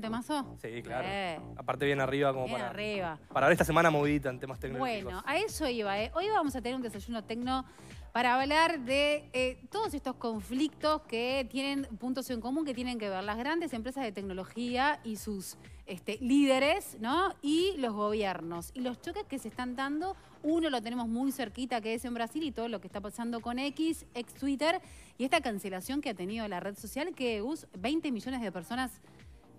¿Temazo? Sí, claro. Eh. Aparte bien arriba como para... arriba. Para ver esta semana movidita en temas tecnológicos. Bueno, a eso iba. Eh. Hoy vamos a tener un desayuno tecno para hablar de eh, todos estos conflictos que tienen puntos en común, que tienen que ver las grandes empresas de tecnología y sus este, líderes, ¿no? Y los gobiernos. Y los choques que se están dando, uno lo tenemos muy cerquita, que es en Brasil, y todo lo que está pasando con X, ex Twitter, y esta cancelación que ha tenido la red social, que 20 millones de personas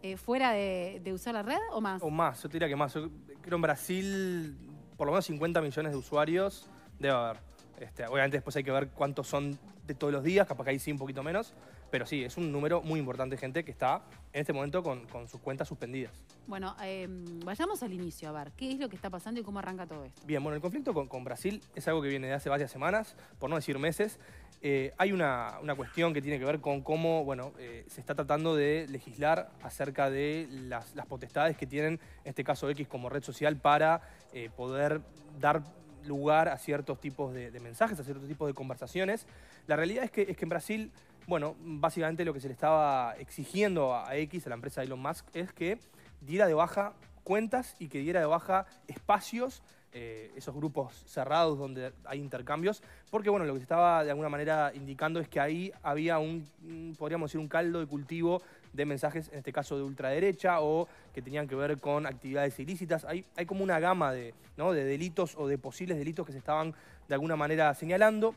eh, fuera de, usar la red o más? O más, yo te diría que más. Yo creo en Brasil por lo menos 50 millones de usuarios debe haber. Este, obviamente después hay que ver cuántos son de todos los días, capaz que ahí sí un poquito menos. Pero sí, es un número muy importante, de gente, que está en este momento con, sus cuentas suspendidas. Bueno, em, vayamos al inicio, a ver, ¿qué es lo que está pasando y cómo arranca todo esto? Bien, bueno, el conflicto con, Brasil es algo que viene de hace varias semanas, por no decir meses. Eh, hay una, cuestión que tiene que ver con cómo bueno, eh, se está tratando de legislar acerca de las, potestades que tienen, en este caso X, como red social para eh, poder dar lugar a ciertos tipos de, mensajes, a ciertos tipos de conversaciones. La realidad es que, es que en Brasil bueno, básicamente lo que se le estaba exigiendo a X, a la empresa Elon Musk, es que diera de baja cuentas y que diera de baja espacios, eh, esos grupos cerrados donde hay intercambios, porque bueno, lo que se estaba de alguna manera indicando es que ahí había un, podríamos decir, un caldo de cultivo de mensajes, en este caso de ultraderecha, o que tenían que ver con actividades ilícitas. Hay, como una gama de, de delitos o de posibles delitos que se estaban de alguna manera señalando.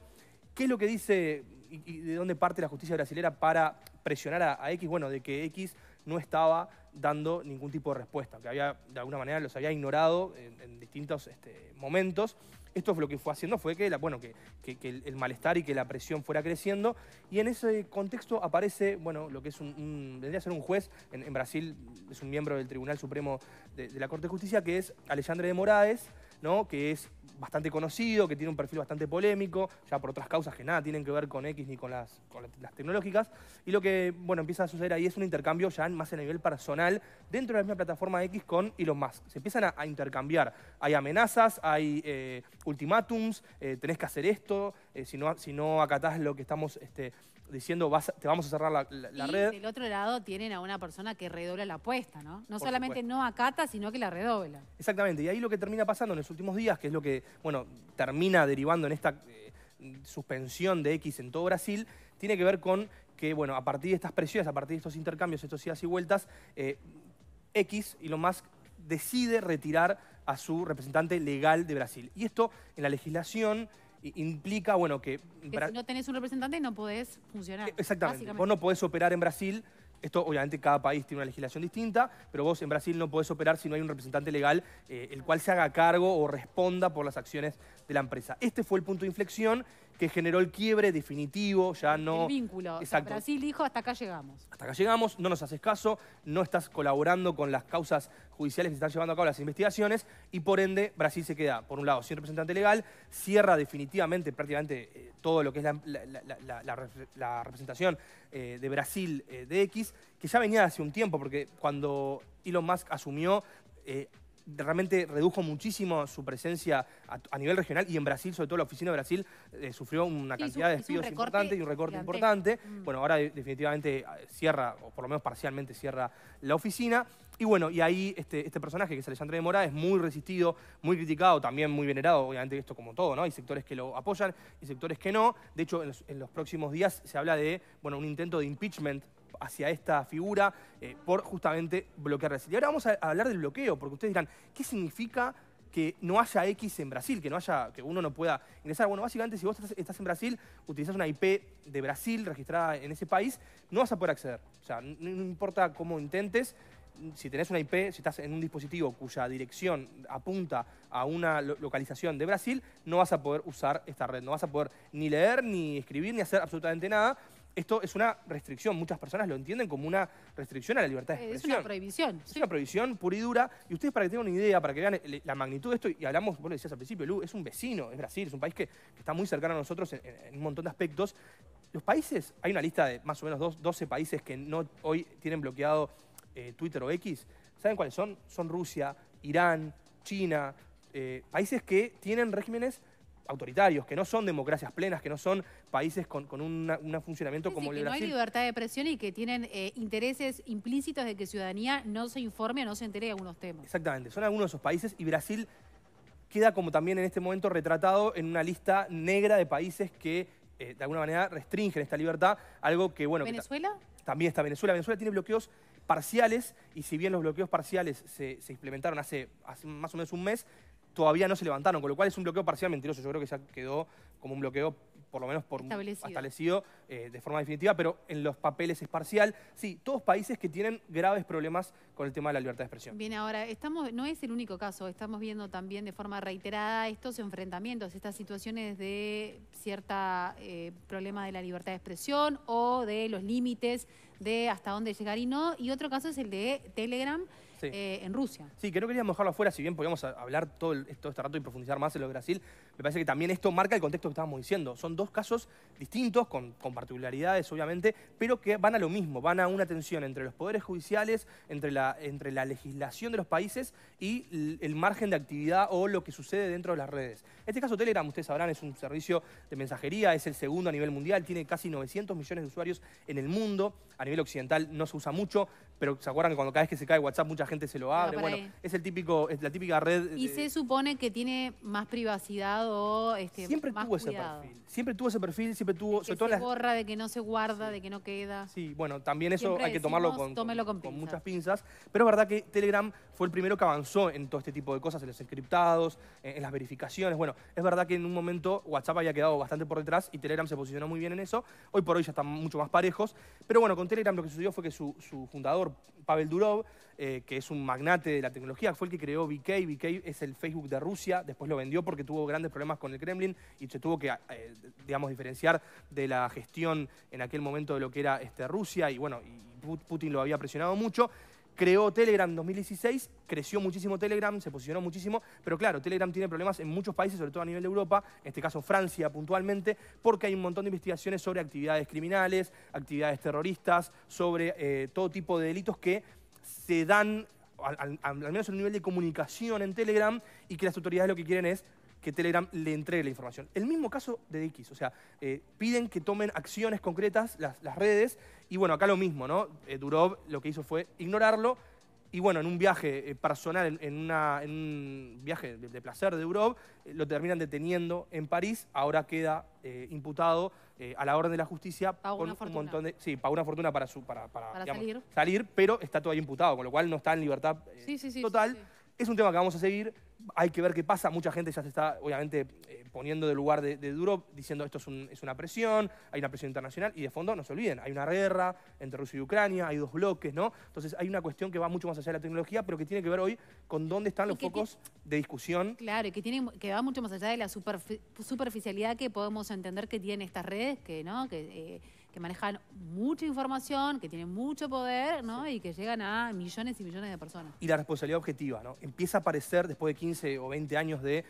¿Qué es lo que dice y, de dónde parte la justicia brasilera para presionar a, X? Bueno, de que X no estaba dando ningún tipo de respuesta, que había, de alguna manera los había ignorado en, distintos este, momentos. Esto es lo que fue haciendo fue que, bueno, que, el, malestar y que la presión fuera creciendo. Y en ese contexto aparece, bueno, lo que es un, vendría a ser un juez, en, Brasil es un miembro del Tribunal Supremo de, la Corte de Justicia, que es Alexandre de Moraes, ¿no? que es bastante conocido, que tiene un perfil bastante polémico, ya por otras causas que nada tienen que ver con X ni con las, tecnológicas. Y lo que bueno, empieza a suceder ahí es un intercambio ya más a nivel personal dentro de la misma plataforma X con Elon Musk. Se empiezan a, intercambiar. Hay amenazas, hay eh, ultimátums, eh, tenés que hacer esto, eh, si, no, si no acatás lo que estamos este, diciendo te vamos a cerrar la, la, y red. Del otro lado tienen a una persona que redobla la apuesta, ¿no? No solamente no acata, sino que la redobla. Exactamente, y ahí lo que termina pasando en los últimos días, que es lo que bueno, termina derivando en esta eh, suspensión de X en todo Brasil, tiene que ver con que bueno, a partir de estas presiones, a partir de estos intercambios, estos idas y vueltas, eh, X X, lo más decide retirar a su representante legal de Brasil. Y esto en la legislación implica, bueno, que... si no tenés un representante no podés funcionar. Exactamente. Vos no podés operar en Brasil esto, obviamente, cada país tiene una legislación distinta, pero vos en Brasil no podés operar si no hay un representante legal eh, el cual se haga cargo o responda por las acciones de la empresa. Este fue el punto de inflexión que generó el quiebre definitivo, ya no... El vínculo. Brasil dijo, hasta acá llegamos. Hasta acá llegamos, no nos haces caso, no estás colaborando con las causas judiciales que están llevando a cabo las investigaciones y por ende Brasil se queda, por un lado, sin representante legal, cierra definitivamente prácticamente eh, todo lo que es la, representación eh, de Brasil eh, de X, que ya venía hace un tiempo, porque cuando Elon Musk asumió realmente redujo muchísimo su presencia a, nivel regional y en Brasil, sobre todo la oficina de Brasil, eh, sufrió una cantidad de despidos importantes y un recorte importante. Mm. Bueno, ahora eh, definitivamente ah, cierra, o por lo menos parcialmente cierra la oficina. Y bueno, y ahí este, este personaje, que es Alejandro de Mora, es muy resistido, muy criticado, también muy venerado, obviamente esto como todo, ¿no? Hay sectores que lo apoyan y sectores que no. De hecho, en los, en los próximos días se habla de, bueno, un intento de impeachment hacia esta figura eh, por justamente bloquear Brasil. Y ahora vamos a, hablar del bloqueo, porque ustedes dirán, ¿qué significa que no haya X en Brasil, que no haya, que uno no pueda ingresar. Bueno, básicamente si vos estás, en Brasil, utilizas una IP de Brasil registrada en ese país, no vas a poder acceder. O sea, no importa cómo intentes, si tenés una IP, si estás en un dispositivo cuya dirección apunta a una localización de Brasil, no vas a poder usar esta red, no vas a poder ni leer, ni escribir, ni hacer absolutamente nada esto es una restricción, muchas personas lo entienden como una restricción a la libertad de expresión. Eh, es una prohibición. Es una prohibición pura y dura. Y ustedes para que tengan una idea, para que vean la magnitud de esto, y hablamos, vos lo decías al principio, Lu, es un vecino, es Brasil, es un país que, está muy cercano a nosotros en, un montón de aspectos. Los países, hay una lista de más o menos 12 países que no hoy tienen bloqueado eh, Twitter o X. ¿Saben cuáles son? Son Rusia, Irán, China, eh, países que tienen regímenes autoritarios, que no son democracias plenas, que no son países con, un funcionamiento como el No hay libertad de presión y que tienen eh, intereses implícitos de que ciudadanía no se informe o no se entere de algunos temas. Exactamente, son algunos de esos países y Brasil queda como también en este momento retratado en una lista negra de países que eh, de alguna manera restringen esta libertad, algo que bueno... ¿Venezuela? también está Venezuela. Venezuela tiene bloqueos parciales y si bien los bloqueos parciales se, implementaron hace, más o menos un mes, todavía no se levantaron, con lo cual es un bloqueo parcial mentiroso. Yo creo que ya quedó como un bloqueo por lo menos por establecido, eh, de forma definitiva, pero en los papeles es parcial. Sí, todos países que tienen graves problemas con el tema de la libertad de expresión. Bien, ahora, estamos, no es el único caso, estamos viendo también de forma reiterada estos enfrentamientos, estas situaciones de cierta eh, problema de la libertad de expresión o de los límites de hasta dónde llegar y no. Y otro caso es el de Telegram, eh, en Rusia. Sí, que no queríamos dejarlo afuera, si bien podíamos hablar todo, el, todo este rato y profundizar más en lo de Brasil, me parece que también esto marca el contexto que estábamos diciendo. Son dos casos distintos, con, particularidades obviamente, pero que van a lo mismo, van a una tensión entre los poderes judiciales, entre la, entre la legislación de los países y el, margen de actividad o lo que sucede dentro de las redes. este caso Telegram, ustedes sabrán, es un servicio de mensajería, es el segundo a nivel mundial, tiene casi 900 millones de usuarios en el mundo. A nivel occidental no se usa mucho, pero ¿se acuerdan que cuando cada vez que se cae WhatsApp mucha gente se lo abre? bueno, es, el típico, es la típica red... Y se supone que tiene más privacidad este, siempre tuvo ese perfil. Siempre tuvo ese perfil, siempre tuvo... Que de que no se guarda, de que no queda. Sí, bueno, también eso hay que tomarlo con, muchas pinzas. Pero es verdad que Telegram fue el primero que avanzó en todo este tipo de cosas, en los encriptados, en, las verificaciones. Bueno, es verdad que en un momento WhatsApp había quedado bastante por detrás y Telegram se posicionó muy bien en eso. Hoy por hoy ya están mucho más parejos. Pero bueno, con Telegram lo que sucedió fue que su, fundador, Pavel Durov, eh, que es un magnate de la tecnología, fue el que creó VK. VK es el Facebook de Rusia, después lo vendió porque tuvo grandes problemas problemas con el Kremlin y se tuvo que, eh, digamos, diferenciar de la gestión en aquel momento de lo que era este, Rusia y bueno, y Putin lo había presionado mucho creó Telegram en 2016, creció muchísimo Telegram, se posicionó muchísimo, pero claro, Telegram tiene problemas en muchos países, sobre todo a nivel de Europa, en este caso Francia puntualmente, porque hay un montón de investigaciones sobre actividades criminales, actividades terroristas, sobre eh, todo tipo de delitos que se dan, al, menos en un nivel de comunicación en Telegram, y que las autoridades lo que quieren es que Telegram le entregue la información. El mismo caso de DX, o sea, eh, piden que tomen acciones concretas las, redes y bueno, acá lo mismo, ¿no? Eh, Durov lo que hizo fue ignorarlo y bueno, en un viaje eh, personal, en, un viaje de, placer de Durov, lo terminan deteniendo en París, ahora queda imputado a la orden de la justicia con una un montón de. Sí, pagó una fortuna para, para, salir. pero está todavía imputado, con lo cual no está en libertad total. Es un tema que vamos a seguir. Hay que ver qué pasa. Mucha gente ya se está, obviamente, eh, poniendo de lugar de, duro, diciendo esto es, una presión, hay una presión internacional. Y de fondo, no se olviden, hay una guerra entre Rusia y Ucrania, hay dos bloques, ¿no? Entonces, hay una cuestión que va mucho más allá de la tecnología, pero que tiene que ver hoy con dónde están los focos de discusión. Claro, y que, tiene, que va mucho más allá de la superficialidad que podemos entender que tienen estas redes, que, ¿no? Eh, que manejan mucha información, que tienen mucho poder, ¿no? Y que llegan a millones y millones de personas. Y la responsabilidad objetiva, ¿no? Empieza a aparecer después de 15 o 20 años de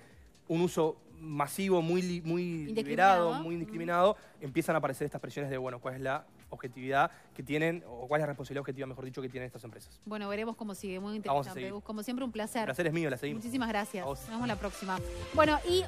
un uso masivo, muy, muy liberado, muy indiscriminado, empiezan a aparecer estas presiones de, bueno, cuál es la objetividad que tienen, o cuál es la responsabilidad objetiva, mejor dicho, que tienen estas empresas. Bueno, veremos cómo sigue. Muy interesante. Como siempre, un placer. El placer es mío, la seguimos. Muchísimas gracias. Nos vemos la próxima. Bueno, y...